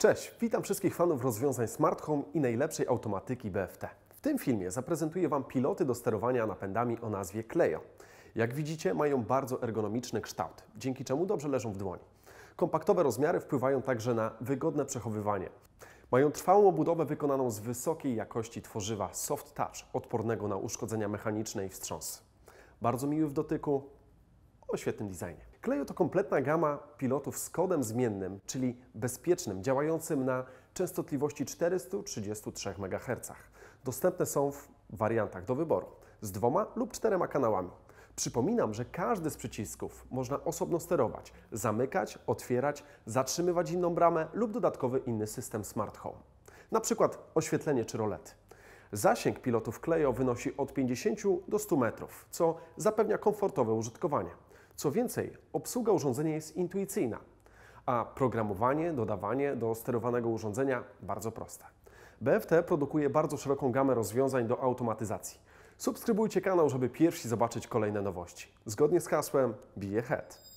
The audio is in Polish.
Cześć, witam wszystkich fanów rozwiązań Smart Home i najlepszej automatyki BFT. W tym filmie zaprezentuję Wam piloty do sterowania napędami o nazwie Cleo. Jak widzicie, mają bardzo ergonomiczny kształt, dzięki czemu dobrze leżą w dłoni. Kompaktowe rozmiary wpływają także na wygodne przechowywanie. Mają trwałą obudowę wykonaną z wysokiej jakości tworzywa Soft Touch, odpornego na uszkodzenia mechaniczne i wstrząsy. Bardzo miły w dotyku, o świetnym designie. Kleju to kompletna gama pilotów z kodem zmiennym, czyli bezpiecznym, działającym na częstotliwości 433 MHz. Dostępne są w wariantach do wyboru z dwoma lub czterema kanałami. Przypominam, że każdy z przycisków można osobno sterować, zamykać, otwierać, zatrzymywać inną bramę lub dodatkowy inny system smart home. Na przykład oświetlenie czy rolety. Zasięg pilotów Klejo wynosi od 50 do 100 metrów, co zapewnia komfortowe użytkowanie. Co więcej, obsługa urządzenia jest intuicyjna, a programowanie, dodawanie do sterowanego urządzenia bardzo proste. BFT produkuje bardzo szeroką gamę rozwiązań do automatyzacji. Subskrybujcie kanał, żeby pierwsi zobaczyć kolejne nowości. Zgodnie z hasłem Be Ahead.